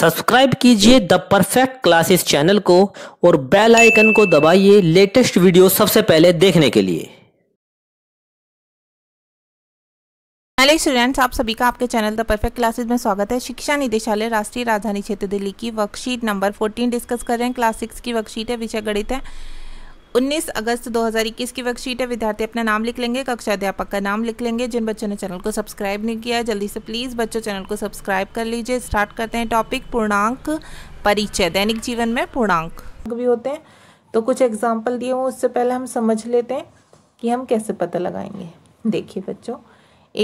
subscribe कीजिए the perfect classes channel को और बेल आइकन को दबाइए लेटेस्ट वीडियो सबसे पहले देखने के लिए हेलो स्टूडेंट्स आप सभी का आपके चैनल द परफेक्ट क्लासेस में स्वागत है शिक्षा निदेशालय राष्ट्रीय राजधानी क्षेत्र दिल्ली की वर्कशीट नंबर 14 डिस्कस कर रहे हैं क्लास सिक्स की वर्कशीट है विषय गणित है 19 अगस्त 2021 की वर्कशीट है विद्यार्थी अपना नाम लिख लेंगे कक्षा अध्यापक का नाम लिख लेंगे जिन बच्चों ने चैनल को सब्सक्राइब नहीं किया जल्दी से प्लीज़ बच्चों चैनल को सब्सक्राइब कर लीजिए स्टार्ट करते हैं टॉपिक पूर्णांक परिचय दैनिक जीवन में पूर्णांक भी होते हैं तो कुछ एग्जाम्पल दिए हों उससे पहले हम समझ लेते हैं कि हम कैसे पता लगाएंगे देखिए बच्चों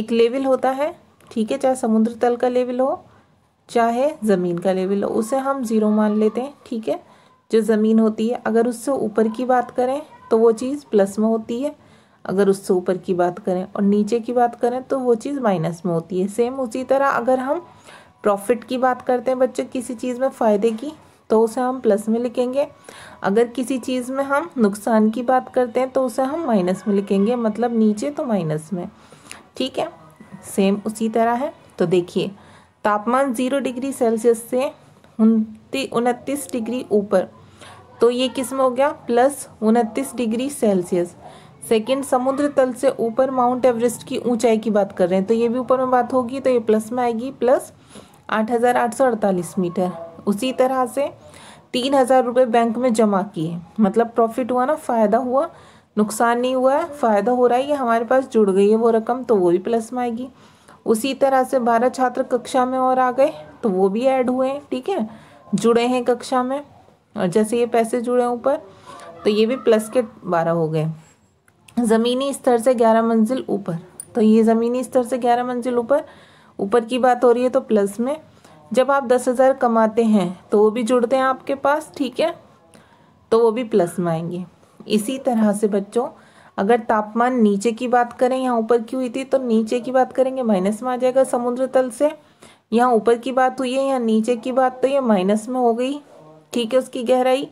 एक लेवल होता है ठीक है चाहे समुद्र तल का लेवल हो चाहे ज़मीन का लेवल हो उसे हम ज़ीरो मान लेते हैं ठीक है जो ज़मीन होती है अगर उससे ऊपर की बात करें तो वो चीज़ प्लस में होती है अगर उससे ऊपर की बात करें और नीचे की बात करें तो वो चीज़ माइनस में होती है सेम उसी तरह अगर हम प्रॉफिट की बात करते हैं बच्चे किसी चीज़ में फ़ायदे की तो उसे हम प्लस में लिखेंगे अगर किसी चीज़ में हम नुकसान की बात करते हैं तो उसे हम माइनस में लिखेंगे मतलब नीचे तो माइनस में ठीक है सेम उसी तरह है तो देखिए तापमान ज़ीरो डिग्री सेल्सियस से उनतीस डिग्री ऊपर तो ये किस्म हो गया प्लस उनतीस डिग्री सेल्सियस सेकेंड समुद्र तल से ऊपर माउंट एवरेस्ट की ऊंचाई की बात कर रहे हैं तो ये भी ऊपर में बात होगी तो ये प्लस में आएगी प्लस आठ मीटर उसी तरह से तीन हज़ार रुपये बैंक में जमा किए मतलब प्रॉफिट हुआ ना फ़ायदा हुआ नुकसान नहीं हुआ है फ़ायदा हो रहा है ये हमारे पास जुड़ गई है वो रकम तो वो भी प्लस में आएगी उसी तरह से बारह छात्र कक्षा में और आ गए तो वो भी ऐड हुए हैं ठीक है जुड़े हैं कक्षा में और जैसे ये पैसे जुड़े ऊपर तो ये भी प्लस के बारह हो गए ज़मीनी स्तर से ग्यारह मंजिल ऊपर तो ये ज़मीनी स्तर से ग्यारह मंजिल ऊपर ऊपर की बात हो रही है तो प्लस में जब आप दस हज़ार कमाते हैं तो वो भी जुड़ते हैं आपके पास ठीक है तो वो भी प्लस में आएंगे इसी तरह से बच्चों अगर तापमान नीचे की बात करें यहाँ ऊपर की हुई थी तो नीचे की बात करेंगे माइनस में आ जाएगा समुद्र तल से यहाँ ऊपर की बात हुई है यहाँ नीचे की बात तो ये माइनस में हो गई ठीक है उसकी गहराई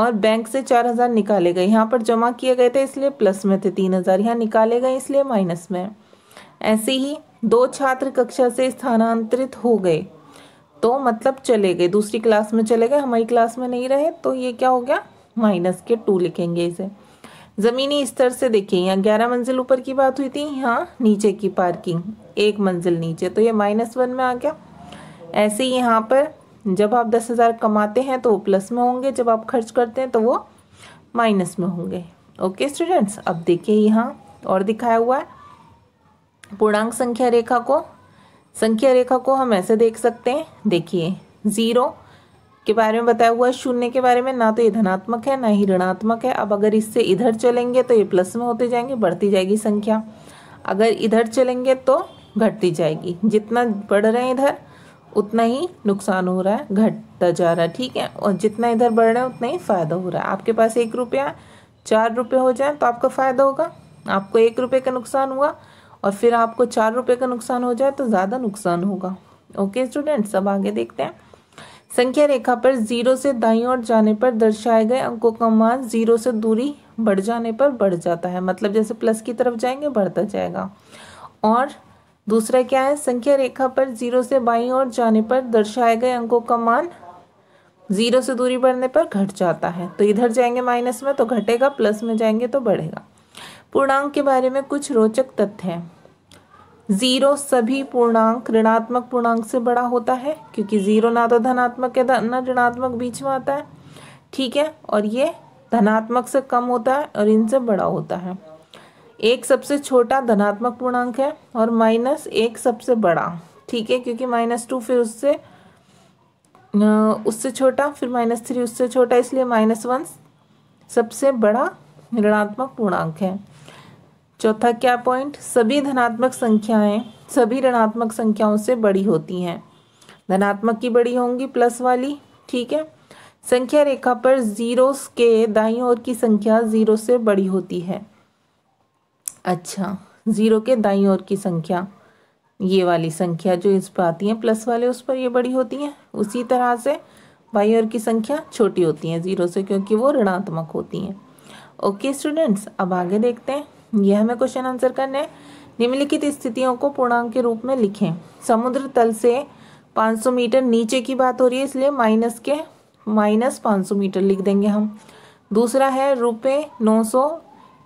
और बैंक से चार हज़ार निकाले गए यहाँ पर जमा किए गए थे इसलिए प्लस में थे तीन हज़ार यहाँ निकाले गए इसलिए माइनस में ऐसे ही दो छात्र कक्षा से स्थानांतरित हो गए तो मतलब चले गए दूसरी क्लास में चले गए हमारी क्लास में नहीं रहे तो ये क्या हो गया माइनस के टू लिखेंगे इसे ज़मीनी स्तर से देखिए यहाँ ग्यारह मंजिल ऊपर की बात हुई थी यहाँ नीचे की पार्किंग एक मंजिल नीचे तो ये माइनस वन में आ गया ऐसे ही यहाँ पर जब आप दस हज़ार कमाते हैं तो वो प्लस में होंगे जब आप खर्च करते हैं तो वो माइनस में होंगे ओके स्टूडेंट्स अब देखिए यहाँ और दिखाया हुआ है पूर्णांक संख्या रेखा को संख्या रेखा को हम ऐसे देख सकते हैं देखिए ज़ीरो के बारे में बताया हुआ है शून्य के बारे में ना तो ये धनात्मक है ना ही ऋणात्मक है अब अगर इससे इधर चलेंगे तो ये प्लस में होते जाएंगे बढ़ती जाएगी संख्या अगर इधर चलेंगे तो घटती जाएगी जितना बढ़ रहे हैं इधर उतना ही नुकसान हो रहा है घटता जा रहा है ठीक है और जितना इधर बढ़ रहा है उतना ही फ़ायदा हो रहा है आपके पास एक रुपया चार रुपये हो जाए तो आपका फ़ायदा होगा आपको एक रुपये का नुकसान हुआ और फिर आपको चार रुपये का नुकसान हो जाए तो ज़्यादा नुकसान होगा ओके स्टूडेंट्स अब आगे देखते हैं संख्या रेखा पर जीरो से दाई ओर जाने पर दर्शाए गए अंकों का मान जीरो से दूरी बढ़ जाने पर बढ़ जाता है मतलब जैसे प्लस की तरफ जाएंगे बढ़ता जाएगा और दूसरा क्या है संख्या रेखा पर जीरो से बाई और जाने पर दर्शाए गए अंकों का मान जीरो से दूरी बढ़ने पर घट जाता है तो इधर जाएंगे माइनस में तो घटेगा प्लस में जाएंगे तो बढ़ेगा पूर्णांक के बारे में कुछ रोचक तथ्य हैं जीरो सभी पूर्णांक ऋणात्मक पूर्णांक से बड़ा होता है क्योंकि जीरो ना तो धनात्मक के न ऋणात्मक बीच में आता है ठीक है और ये धनात्मक से कम होता है और इनसे बड़ा होता है एक सबसे छोटा धनात्मक पूर्णांक है और माइनस एक सबसे बड़ा ठीक है क्योंकि माइनस टू फिर उससे उससे छोटा फिर माइनस थ्री उससे छोटा इसलिए माइनस वन सबसे बड़ा ऋणात्मक पूर्णांक है चौथा क्या पॉइंट सभी धनात्मक संख्याएं सभी ऋणात्मक संख्याओं से बड़ी होती हैं धनात्मक की बड़ी होंगी प्लस वाली ठीक है संख्या रेखा पर जीरो के दाई ओर की संख्या जीरो से बड़ी होती है अच्छा ज़ीरो के दाई ओर की संख्या ये वाली संख्या जो इस पर आती है प्लस वाले उस पर ये बड़ी होती हैं उसी तरह से बाई ओर की संख्या छोटी होती है ज़ीरो से क्योंकि वो ऋणात्मक होती हैं ओके स्टूडेंट्स अब आगे देखते हैं यह हमें क्वेश्चन आंसर करना है निम्नलिखित स्थितियों को पूर्णांक के रूप में लिखें समुद्र तल से 500 मीटर नीचे की बात हो रही है इसलिए माइनस के माइनस 500 मीटर लिख देंगे हम दूसरा है रुपये नौ सौ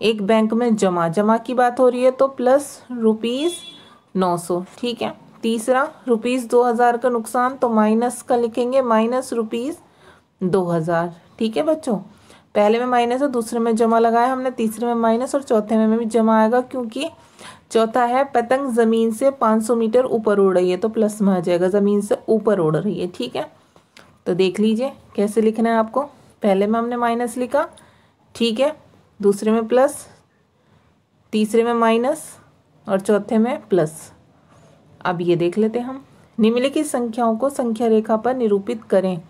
एक बैंक में जमा जमा की बात हो रही है तो प्लस रुपीज़ नौ सौ ठीक है तीसरा रुपीज़ दो हज़ार का नुकसान तो माइनस का लिखेंगे माइनस रुपीज़ दो हज़ार ठीक है बच्चों पहले में माइनस है दूसरे में जमा लगाया हमने तीसरे में माइनस और चौथे में, में भी जमा आएगा क्योंकि चौथा है पतंग ज़मीन से 500 मीटर ऊपर उड़ रही है तो प्लस में आ जाएगा ज़मीन से ऊपर उड़ रही है ठीक है तो देख लीजिए कैसे लिखना है आपको पहले में हमने माइनस लिखा ठीक है दूसरे में प्लस तीसरे में माइनस और चौथे में प्लस अब ये देख लेते हम निम्नलिखित संख्याओं को संख्या रेखा पर निरूपित करें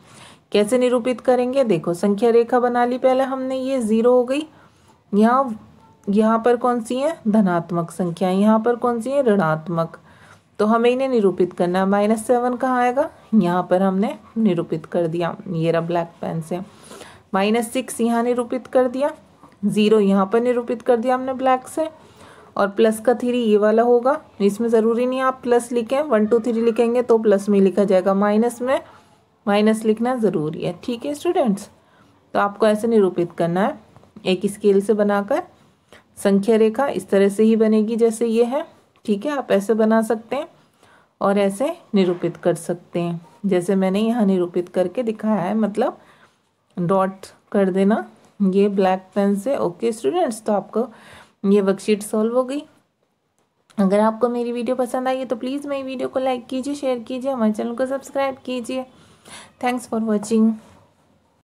कैसे निरूपित करेंगे देखो संख्या रेखा बना ली पहले हमने ये ज़ीरो हो गई यहाँ यहाँ पर कौन सी है धनात्मक संख्या यहाँ पर कौन सी है ऋणात्मक तो हमें इन्हें निरूपित करना है माइनस सेवन कहाँ आएगा यहाँ पर हमने निरूपित कर दिया ये रहा ब्लैक पेन से माइनस सिक्स यहाँ निरूपित कर दिया ज़ीरो यहाँ पर निरूपित कर दिया हमने ब्लैक से और प्लस का थ्री ये वाला होगा इसमें ज़रूरी नहीं आप प्लस लिखें वन टू थ्री लिखेंगे तो प्लस में लिखा जाएगा माइनस में माइनस लिखना ज़रूरी है ठीक है स्टूडेंट्स तो आपको ऐसे निरूपित करना है एक स्केल से बनाकर संख्या रेखा इस तरह से ही बनेगी जैसे ये है ठीक है आप ऐसे बना सकते हैं और ऐसे निरूपित कर सकते हैं जैसे मैंने यहाँ निरूपित करके दिखाया है मतलब डॉट कर देना ये ब्लैक पेन से ओके स्टूडेंट्स तो आपको ये वर्कशीट सॉल्व हो गई अगर आपको मेरी वीडियो पसंद आई है तो प्लीज़ मेरी वीडियो को लाइक कीजिए शेयर कीजिए हमारे चैनल को सब्सक्राइब कीजिए थैंक्स फॉर वॉचिंग